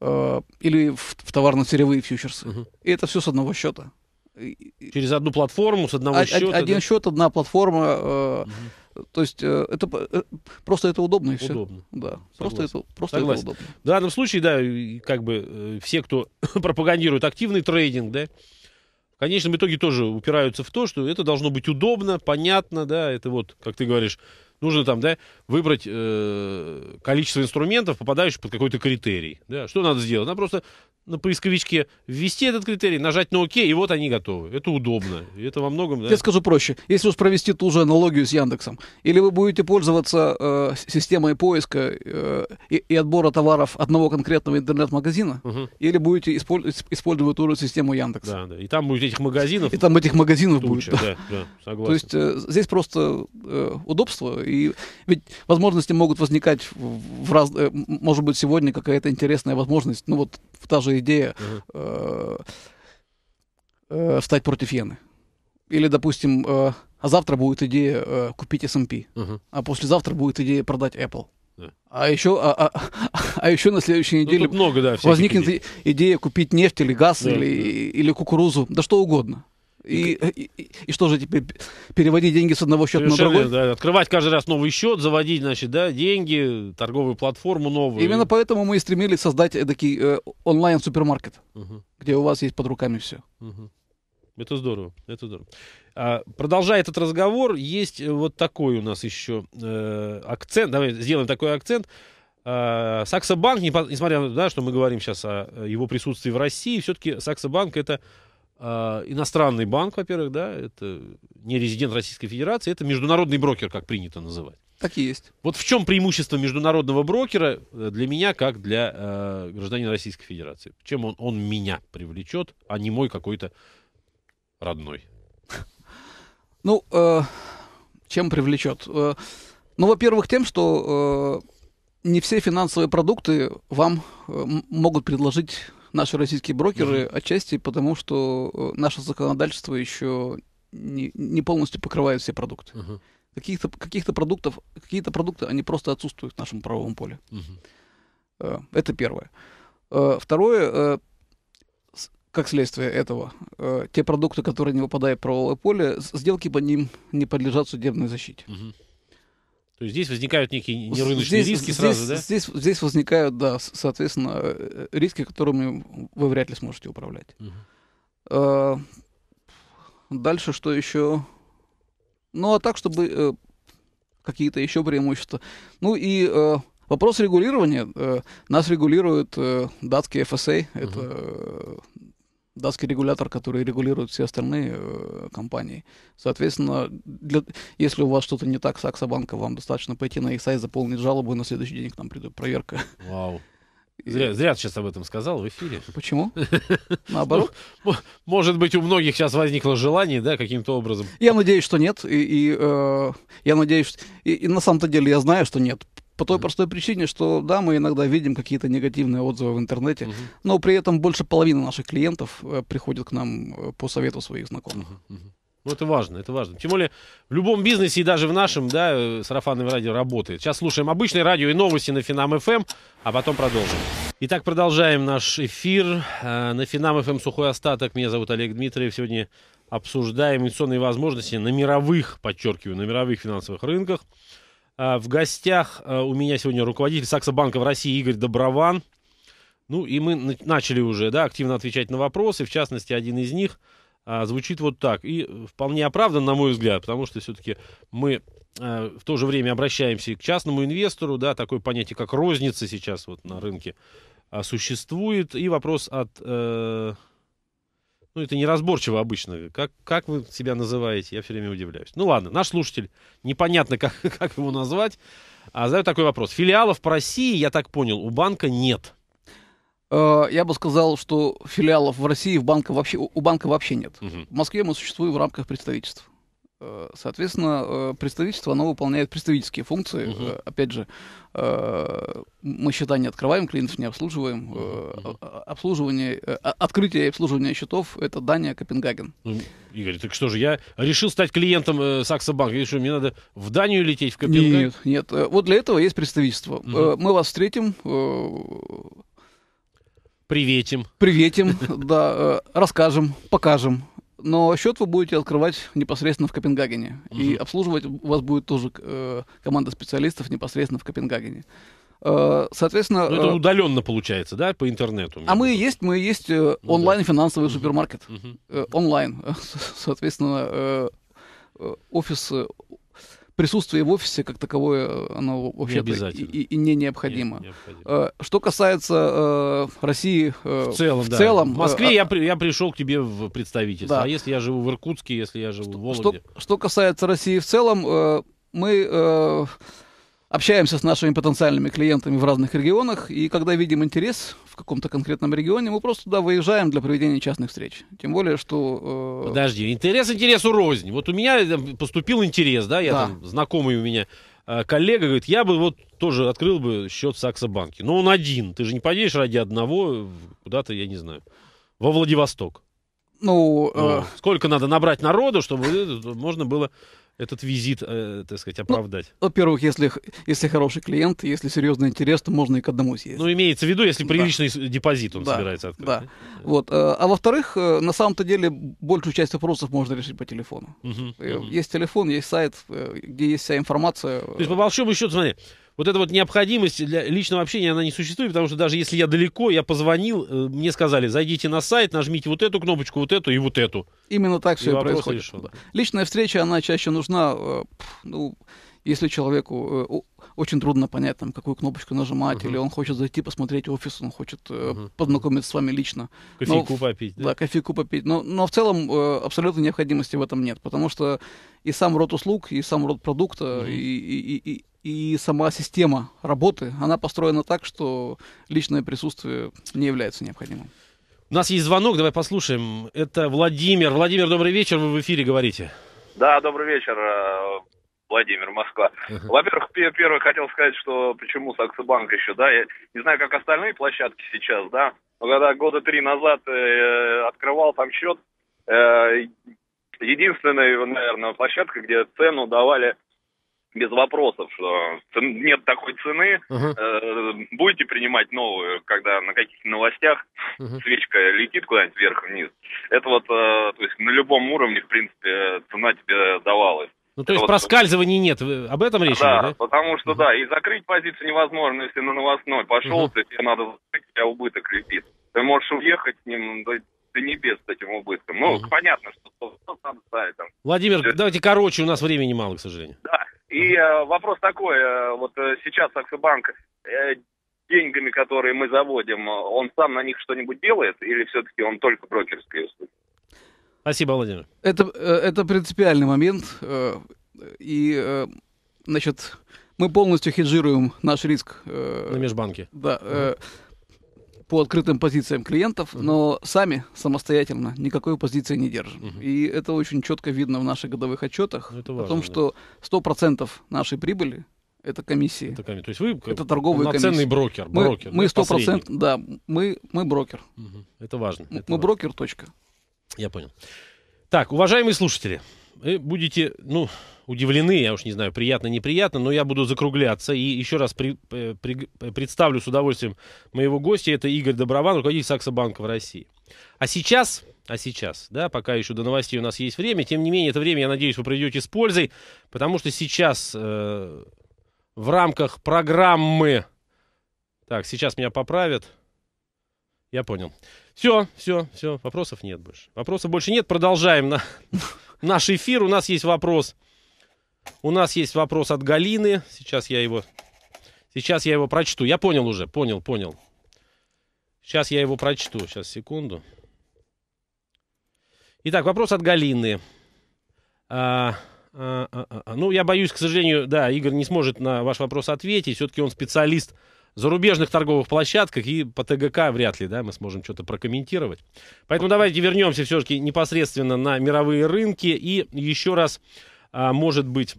э, или в, в товарно-сырьевые фьючерсы. Угу. И это все с одного счета. Через одну платформу, с одного а, счета. Один да? счет, одна платформа. Э, угу. То есть э, это э, просто это удобно и все. Удобно. Да. Согласен. Просто, это, просто Согласен. это удобно. В данном случае, да, как бы э, все, кто пропагандирует активный трейдинг, да, в конечном итоге тоже упираются в то, что это должно быть удобно, понятно, да, это вот, как ты говоришь, нужно там, да, выбрать э, количество инструментов, попадающих под какой-то критерий. Да? Что надо сделать? Надо просто на поисковичке, ввести этот критерий, нажать на ОК, и вот они готовы. Это удобно. Это во многом... Да? Я скажу проще. Если уж провести ту же аналогию с Яндексом, или вы будете пользоваться э, системой поиска э, и, и отбора товаров одного конкретного интернет-магазина, угу. или будете использ- использовать ту же систему Яндекса. Да, да. И там будет этих магазинов... И там этих магазинов туча, будет. Да, да, согласен. То есть э, здесь просто э, удобство, и ведь возможности могут возникать в, в раз... Э, может быть, сегодня какая-то интересная возможность, ну вот та же идея э, э, встать против иены. Или, допустим, э, а завтра будет идея купить S&P, uh-huh. а послезавтра будет идея продать Apple. А еще, а, а, а еще на следующей ну, неделе ну, много, да, возникнет идей. идея купить нефть или газ да, или, да. или кукурузу, да что угодно. И, и, и, и что же теперь переводить деньги с одного счета на другой? Да, открывать каждый раз новый счет, заводить, значит, да, деньги, торговую платформу новую. Именно поэтому мы и стремились создать такой э, онлайн супермаркет, угу. где у вас есть под руками все. Угу. Это здорово, это здорово. А, продолжая этот разговор, есть э, вот такой у нас еще э, акцент. Давай сделаем такой акцент. А, Саксобанк, несмотря на то, что мы говорим сейчас о его присутствии в России, все-таки Саксобанк это а, иностранный банк, во-первых, да, это не резидент Российской Федерации, это международный брокер, как принято называть. Так и есть. Вот в чем преимущество международного брокера э, для меня, как для э, гражданина Российской Федерации? Чем он, он меня привлечет, а не мой какой-то родной? Ну, э, чем привлечет? Э, ну, во-первых, тем, что э, не все финансовые продукты вам э, могут предложить наши российские брокеры, mm-hmm. отчасти потому, что э, наше законодательство еще не, не полностью покрывает все продукты. Mm-hmm. Каких-то, каких-то продуктов, какие-то продукты, они просто отсутствуют в нашем правовом поле. Mm-hmm. Это первое. Э, второе, как следствие этого, те продукты, которые не выпадают в правовое поле, сделки по ним не подлежат судебной защите. Mm-hmm. То есть здесь возникают некие нерыночные здесь, риски сразу, здесь, да? Здесь, здесь возникают, да, соответственно, э, риски, которыми вы вряд ли сможете управлять. Угу. дальше что еще? Ну, а так, чтобы э, какие-то еще преимущества. Ну и э, вопрос регулирования. Э, нас регулирует э, датский ФСА, угу. это датский регулятор, который регулирует все остальные э, компании. Соответственно, для, если у вас что-то не так с Аксобанком, вам достаточно пойти на их сайт, заполнить жалобу, и на следующий день к нам придет проверка. Вау. Зря, зря ты сейчас об этом сказал в эфире. Почему? Ну, Наоборот. Ну, может быть, у многих сейчас возникло желание, да, каким-то образом. Я надеюсь, что нет. И, и э, я надеюсь, что... и, и на самом-то деле я знаю, что нет. По той простой причине, что да, мы иногда видим какие-то негативные отзывы в интернете, угу. но при этом больше половины наших клиентов э, приходит к нам э, по совету своих знакомых. Угу, угу. Ну, это важно, это важно. Тем более, в любом бизнесе и даже в нашем, да, э, сарафанное радио работает. Сейчас слушаем обычное радио и новости на Финам ФМ, эм, а потом продолжим. Итак, продолжаем наш эфир. На Финам ФМ эм сухой остаток. Меня зовут Олег Дмитриев. Сегодня обсуждаем инвестиционные возможности на мировых, подчеркиваю, на мировых финансовых рынках. А, в гостях а, у меня сегодня руководитель Саксобанка в России Игорь Доброван. Ну и мы начали уже, да, активно отвечать на вопросы. В частности, один из них а, звучит вот так. И вполне оправдан, на мой взгляд, потому что все-таки мы в то же время обращаемся и к частному инвестору, да, такое понятие, как розница сейчас вот на рынке существует. И вопрос от... Э, ну, это неразборчиво обычно. Как, как вы себя называете? Я все время удивляюсь. Ну, ладно, наш слушатель, непонятно, как, как его назвать, а задает такой вопрос. Филиалов по России, я так понял, у банка нет. Э, я бы сказал, что филиалов в России в банка вообще, у банка вообще нет. Угу. В Москве мы существуем в рамках представительств. Э, соответственно, э, представительство, оно выполняет представительские функции. Угу. Опять же, мы счета не открываем, клиентов не обслуживаем. Угу. Обслуживание, открытие и обслуживание счетов – это Дания, Копенгаген. Ну, Игорь, так что же, я решил стать клиентом э, Сакса Банка. Видишь, мне надо в Данию лететь, в Копенгаген? Нет, нет. Вот для этого есть представительство. Угу. Мы вас встретим, Приветим. Приветим, да. Расскажем, покажем но счет вы будете открывать непосредственно в Копенгагене. Угу. И обслуживать вас будет тоже э, команда специалистов непосредственно в Копенгагене. Э, соответственно... Но ну, это э, удаленно получается, да, по интернету? А мы и есть, мы и есть э, ну онлайн-финансовый угу. супермаркет. Угу. онлайн. Соответственно, офис присутствие в офисе как таковое, э, оно вообще не и, и, и не необходимо. Не, необходимо. Э, что касается э, России э, в целом, в, да. целом, в Москве э, я, при, я пришел к тебе в представительство, да. а если я живу в Иркутске, если я живу что, в Вологде? Что, что касается России в целом, э, мы... Э, общаемся с нашими потенциальными клиентами в разных регионах, и когда видим интерес в каком-то конкретном регионе, мы просто туда выезжаем для проведения частных встреч. Тем более, что... Э... Подожди, интерес интересу рознь. Вот у меня э, поступил интерес, да, я да. там знакомый у меня э, коллега говорит, я бы вот тоже открыл бы счет в Саксобанке. Но он один, ты же не поедешь ради одного э, куда-то, я не знаю, во Владивосток. Ну, э... Ну, сколько надо набрать народу, чтобы можно было этот визит, э, так сказать, ну, оправдать? Ну, во-первых, если, если хороший клиент, если серьезный интерес, то можно и к одному съездить. Ну, имеется в виду, если приличный да. депозит он да. собирается открыть. Да. Вот. А, а во-вторых, э, на самом-то деле большую часть вопросов можно решить по телефону. Угу. Есть телефон, есть сайт, где есть вся информация. То есть, по большому счету, смотри, вот эта вот необходимость для личного общения, она не существует, потому что даже если я далеко, я позвонил, э, мне сказали, зайдите на сайт, нажмите вот эту кнопочку, вот эту и вот эту. Именно так все и происходит. Решен, да. Личная встреча, она чаще нужна, э, ну, если человеку э, очень трудно понять, там, какую кнопочку нажимать, uh-huh. или он хочет зайти посмотреть офис, он хочет uh-huh. познакомиться с вами лично. Кофейку но, попить, да? Да, кофейку попить. Но, но в целом абсолютно необходимости в этом нет, потому что и сам род услуг, и сам род продукта, uh-huh. и, и, и, и сама система работы, она построена так, что личное присутствие не является необходимым. У нас есть звонок, давай послушаем. Это Владимир. Владимир, добрый вечер, вы в эфире говорите. Да, добрый вечер, э, Владимир, Москва. Во-первых, первое хотел сказать, что почему Саксобанк еще, да, я не знаю, как остальные площадки сейчас, да, но когда года три назад э, открывал там счет, э, единственная, наверное, площадка, где цену давали без вопросов, что нет такой цены, uh-huh. э, будете принимать новую, когда на каких-то новостях uh-huh. свечка летит куда-нибудь вверх-вниз. Это вот, э, то есть на любом уровне, в принципе, цена тебе давалась. Ну, то есть вот... проскальзываний нет, об этом речь да, да? потому что, uh-huh. да, и закрыть позицию невозможно, если на новостной пошел, uh-huh. ты, тебе надо закрыть, у тебя убыток летит. Ты можешь уехать с ним, ты небес с этим убытком. Ну, uh-huh. понятно, что там ставит. Там. Владимир, Все... Э, давайте короче, у нас времени мало, к сожалению. Да, и э, вопрос такой, э, вот э, сейчас Аксобанк э, деньгами, которые мы заводим, он сам на них что-нибудь делает или все-таки он только брокерские услуги? Спасибо, Владимир. Это, э, это принципиальный момент. Э, и, э, значит, мы полностью хеджируем наш риск. Э, на межбанке. Да. Э, по открытым позициям клиентов, угу. но сами самостоятельно никакой позиции не держим. Угу. И это очень четко видно в наших годовых отчетах ну, это важно, о том, что да. 100% нашей прибыли это комиссии. Это, комиссии, то есть вы это торговые комиссии. брокер. брокер мы сто процентов, да, мы, мы брокер. Угу. Это важно. Это мы важно. брокер, точка. Я понял. Так, уважаемые слушатели, вы будете, ну, удивлены, я уж не знаю, приятно, неприятно, но я буду закругляться. И еще раз при, э, при, э, представлю с удовольствием моего гостя. Это Игорь Доброван, руководитель Саксобанка в России. А сейчас, а сейчас, да, пока еще до новостей у нас есть время, тем не менее, это время, я надеюсь, вы пройдете с пользой, потому что сейчас э, в рамках программы... Так, сейчас меня поправят. Я понял. Все, все, все, вопросов нет больше. Вопросов больше нет, продолжаем на... наш эфир. У нас есть вопрос. У нас есть вопрос от Галины. Сейчас я его... Сейчас я его прочту. Я понял уже. Понял, понял. Сейчас я его прочту. Сейчас, секунду. Итак, вопрос от Галины. А, а, а, а, а. ну, я боюсь, к сожалению, да, Игорь не сможет на ваш вопрос ответить. Все-таки он специалист зарубежных торговых площадках и по ТГК вряд ли, да, мы сможем что-то прокомментировать. Поэтому давайте вернемся все-таки непосредственно на мировые рынки и еще раз, а, может быть,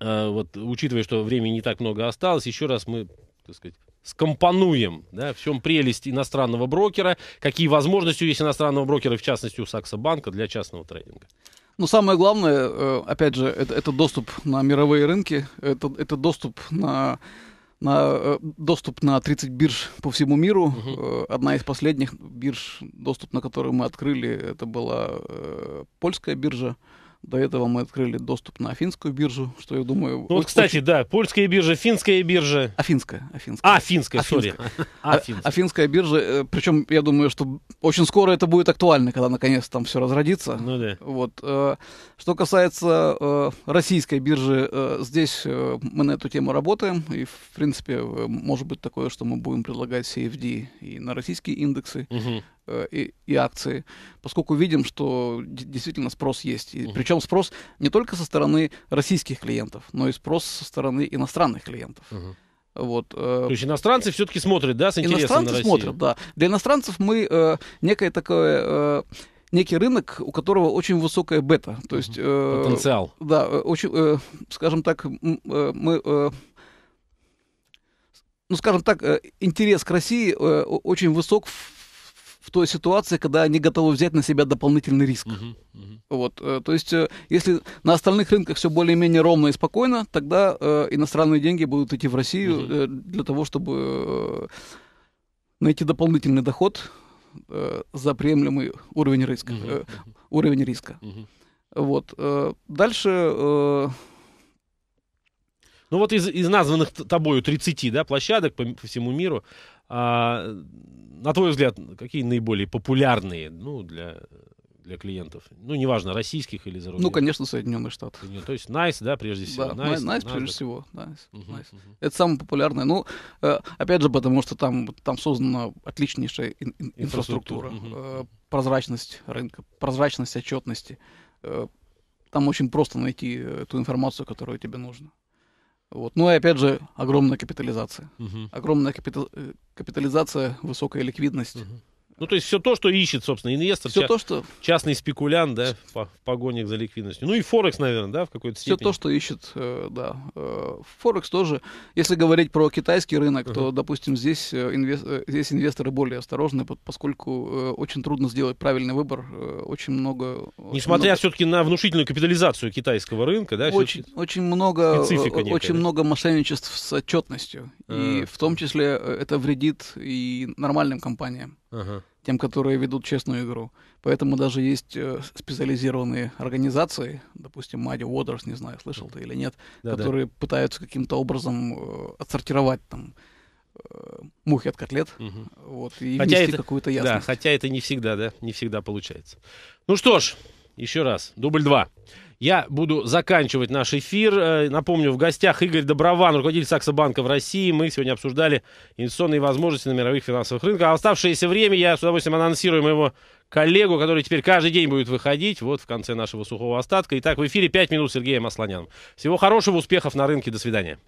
а, вот учитывая, что времени не так много осталось, еще раз мы, так сказать, скомпонуем, да, всем прелесть иностранного брокера, какие возможности есть иностранного брокера, в частности у Сакса Банка для частного трейдинга. Но ну, самое главное, э, опять же, это, это доступ на мировые рынки, это, это доступ на на э, доступ на 30 бирж по всему миру. Угу. Одна из последних бирж, доступ на которую мы открыли, это была э, польская биржа. До этого мы открыли доступ на финскую биржу, что я думаю... Ну, вот, кстати, да, польская биржа, финская биржа. Афинская. Афинская. А, финская, а а, а сори. Афинская. Афинская биржа. Э, причем, я думаю, что очень скоро это будет актуально, когда наконец там все разродится. Ну да. Вот. Э, что касается э, российской биржи, здесь мы на эту тему работаем. И, в принципе, может быть такое, что мы будем предлагать CFD и на российские индексы. Угу. Э, и, и акции, поскольку видим, что действительно спрос есть. И, причем спрос не только со стороны российских клиентов, но и спрос со стороны иностранных клиентов. Uh-huh. Вот. Э, то есть иностранцы все-таки смотрят, да, с интересом иностранцы на смотрят, да. Для иностранцев мы э, некое такое... Э, некий рынок, у которого очень высокая бета, то есть э, потенциал. Да, э, очень, э, скажем так, мы, э, ну скажем так, интерес к России э, очень высок в в той ситуации, когда они готовы взять на себя дополнительный риск. Uh-huh, uh-huh. Вот, э, то есть, э, если на остальных рынках все более-менее ровно и спокойно, тогда э, иностранные деньги будут идти в Россию uh-huh. для того, чтобы найти дополнительный доход за приемлемый уровень риска. Uh-huh, uh-huh. Уровень риска. Uh-huh. Вот. Дальше... Ну вот из, из названных тобою 30 да, площадок по, всему миру, а, на твой взгляд, какие наиболее популярные ну, для, для клиентов? Ну, неважно, российских или зарубежных. Ну, конечно, Соединенные Штаты. Соединенные, то есть Nice, да, прежде всего? Да, Nice, nice, nice прежде всего, Nice. Угу, nice. Угу. Это самое популярное. Ну, э, опять же, потому что там, там создана отличнейшая ин- ин- инфраструктура, инфраструктура. Угу. прозрачность рынка, прозрачность отчетности. Э, там очень просто найти ту информацию, которая тебе нужна. Вот. Ну и опять же, огромная капитализация. Угу. Огромная капитал... Э, капитализация, высокая ликвидность. Угу. Ну, то есть все то, что ищет, собственно, инвестор. Все ча- то, что... Частный спекулянт, да, в погонях за ликвидностью. Ну и Форекс, наверное, да, в какой-то степени. Все то, что ищет, э, да. Э, Форекс тоже, если говорить про китайский рынок, uh-huh. то, допустим, здесь, э, инвес... здесь инвесторы более осторожны, поскольку очень трудно сделать правильный выбор, очень много... Несмотря много... все-таки на внушительную капитализацию китайского рынка, да? Очень, очень много, Специфика некая, очень да? много мошенничеств с отчетностью, uh-huh. и а. в том числе это вредит и нормальным компаниям ага. тем, которые ведут честную игру. Поэтому даже есть э, специализированные организации, допустим, Muddy Waters, не знаю, слышал ты или нет, да, которые да. пытаются каким-то образом э, отсортировать там э, мухи от котлет. Угу. Вот, и хотя это, какую-то ясность. Да, хотя это не всегда, да, не всегда получается. Ну что ж, еще раз, дубль два. Я буду заканчивать наш эфир. Э, напомню, в гостях Игорь Доброван, руководитель Саксобанка в России. Мы сегодня обсуждали инвестиционные возможности на мировых финансовых рынках. А оставшееся время я с удовольствием анонсирую моего коллегу, который теперь каждый день будет выходить вот в конце нашего сухого остатка. Итак, в эфире 5 минут Сергеем Масланян. Всего хорошего, успехов на рынке. До свидания.